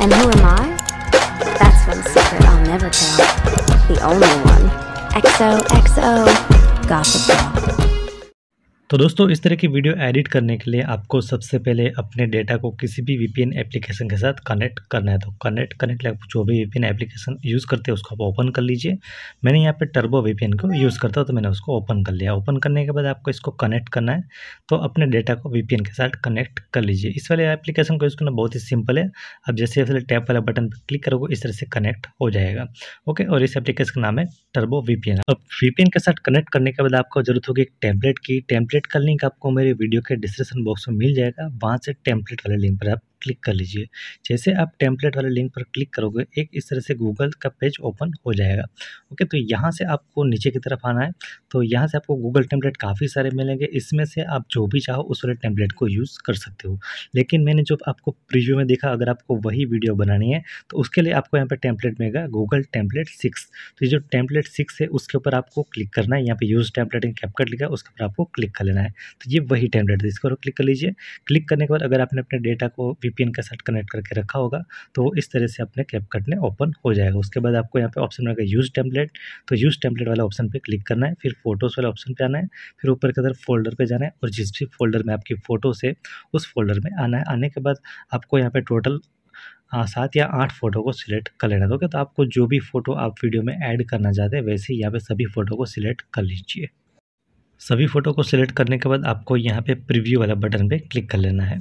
And who am I? That's one secret I'll never tell. The only one. XOXO Gossip Girl. तो दोस्तों इस तरह की video edit करने के लिए आपको सबसे पहले अपने डेटा को किसी भी वीपीएन एप्लीकेशन के साथ कनेक्ट करना है तो कनेक्ट कनेक्ट लाइक जो भी वीपीएन एप्लीकेशन यूज़ करते हैं उसको आप ओपन कर लीजिए मैंने यहाँ पे टर्बो वीपीएन को यूज़ करता हूँ तो मैंने उसको ओपन कर लिया ओपन करने के बाद आपको इसको कनेक्ट करना है तो अपने डेटा को वीपीएन के साथ कनेक्ट कर लीजिए इस वाले एप्लीकेशन को यूज़ करना बहुत ही सिंपल है आप जैसे जैसे टैप वाला बटन पर क्लिक करोगे इस तरह से कनेक्ट हो जाएगा ओके और इस एप्लीकेशन का नाम है टर्बो वीपीएन अब वी के साथ कनेक्ट करने के बाद आपको जरूरत होगी एक टैबलेट की टैबलेट टेम्पलेट का लिंक आपको मेरे वीडियो के डिस्क्रिप्शन बॉक्स में मिल जाएगा वहाँ से टेम्पलेट वाले लिंक पर आप क्लिक कर लीजिए जैसे आप टेम्पलेट वाले लिंक पर क्लिक करोगे एक इस तरह से गूगल का पेज ओपन हो जाएगा ओके तो यहाँ से आपको नीचे की तरफ आना है तो यहाँ से आपको गूगल टेम्पलेट काफ़ी सारे मिलेंगे इसमें से आप जो भी चाहो उस वाले टेम्पलेट को यूज़ कर सकते हो लेकिन मैंने जो आपको प्रिव्यू में देखा अगर आपको वही वीडियो बनानी है तो उसके लिए आपको यहाँ पर टेम्पलेट मिलेगा गूगल टेम्पलेट सिक्स तो ये जो टेम्पलेट सिक्स है उसके ऊपर आपको क्लिक करना है यहाँ पर यूज़ टेम्पलेट इन कैपकट लिखा है उसके ऊपर आपको क्लिक कर लेना है तो ये वही टेम्पलेट है इसको क्लिक कर लीजिए क्लिक करने के बाद अगर आपने अपने डेटा को वी के साथ कनेक्ट करके रखा होगा तो वो इस तरह से अपने कैप कटने ओपन हो जाएगा उसके बाद आपको यहाँ पे ऑप्शन मिलेगा यूज़ टेम्पलेट तो यूज़ टेम्पलेट वाला ऑप्शन पे क्लिक करना है फिर फोटोज़ वाले ऑप्शन पे आना है फिर ऊपर की तरफ फोल्डर पे जाना है और जिस भी फोल्डर में आपकी फ़ोटो से उस फोल्डर में आना है आने के बाद आपको यहाँ पर टोटल सात या आठ फ़ोटो को सिलेक्ट कर लेना ओके तो, तो आपको जो भी फ़ोटो आप वीडियो में ऐड करना चाहते हैं वैसे ही यहाँ पर सभी फ़ोटो को सिलेक्ट कर लीजिए सभी फ़ोटो को सिलेक्ट करने के बाद आपको यहाँ पे प्रीव्यू वाला बटन पे क्लिक कर लेना है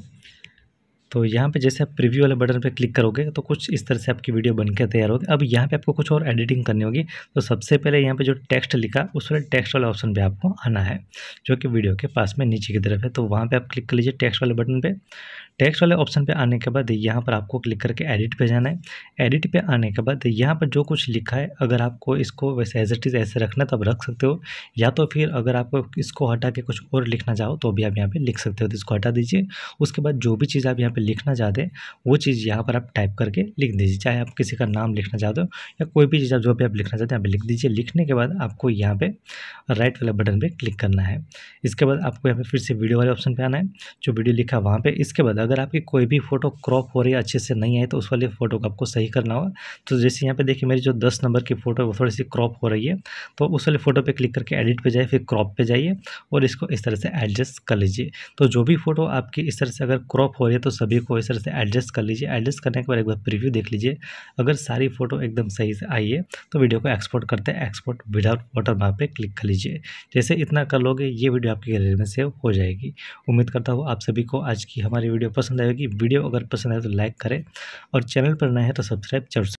तो यहाँ पे जैसे आप प्रीव्यू वाले बटन पे क्लिक करोगे तो कुछ इस तरह से आपकी वीडियो बनकर तैयार होगी अब यहाँ पे आपको कुछ और एडिटिंग करनी होगी तो सबसे पहले यहाँ पे जो टेक्स्ट लिखा उस वाले टेक्स्ट वाले ऑप्शन पे आपको आना है जो कि वीडियो के पास में नीचे की तरफ है तो वहाँ पर आप क्लिक कर लीजिए टेक्स्ट वाले बटन पर टेक्स्ट वाले ऑप्शन पर आने के बाद यहाँ पर आपको क्लिक करके एडिट पर जाना है एडिट पर आने के बाद यहाँ पर जो कुछ लिखा है अगर आपको इसको वैसे एज इट इज़ ऐसे रखना तो आप रख सकते हो या तो फिर अगर आपको इसको हटा के कुछ और लिखना चाहो तो भी आप यहाँ पर लिख सकते हो तो इसको हटा दीजिए उसके बाद जो भी चीज़ आप यहाँ पर पे लिखना चाहते हैं वो चीज़ यहाँ पर आप टाइप करके लिख दीजिए चाहे आप किसी का नाम लिखना चाहते हो या कोई भी चीज़ आप जो भी आप लिखना चाहते हैं यहाँ पर लिख दीजिए लिखने के बाद आपको यहाँ पे राइट वाला बटन पे क्लिक करना है इसके बाद आपको यहाँ पे फिर से वीडियो वाले ऑप्शन पर आना है जो वीडियो लिखा वहाँ पर इसके बाद अगर आपकी कोई भी फोटो क्रॉप हो रही है अच्छे से नहीं आई तो उस वाले फोटो को आपको सही करना होगा तो जैसे यहाँ पे देखिए मेरी जो दस नंबर की फोटो है वो थोड़ी सी क्रॉप हो रही है तो उस वाले फोटो पर क्लिक करके एडिट पर जाइए फिर क्रॉप पर जाइए और इसको इस तरह से एडजस्ट कर लीजिए तो जो भी फोटो आपकी इस तरह से अगर क्रॉप हो रही है तो सब सभी को इस तरह से एडजस्ट कर लीजिए एडजस्ट करने के बाद एक बार प्रीव्यू देख लीजिए अगर सारी फ़ोटो एकदम सही से आई है तो वीडियो को एक्सपोर्ट करते हैं एक्सपोर्ट विदाउट वाटर मार्क पर क्लिक कर लीजिए जैसे इतना कर लोगे ये वीडियो आपकी गैलरी में सेव हो जाएगी उम्मीद करता हूँ आप सभी को आज की हमारी वीडियो पसंद आएगी वीडियो अगर पसंद आए तो लाइक करें और चैनल पर नए हैं तो सब्सक्राइब जरूर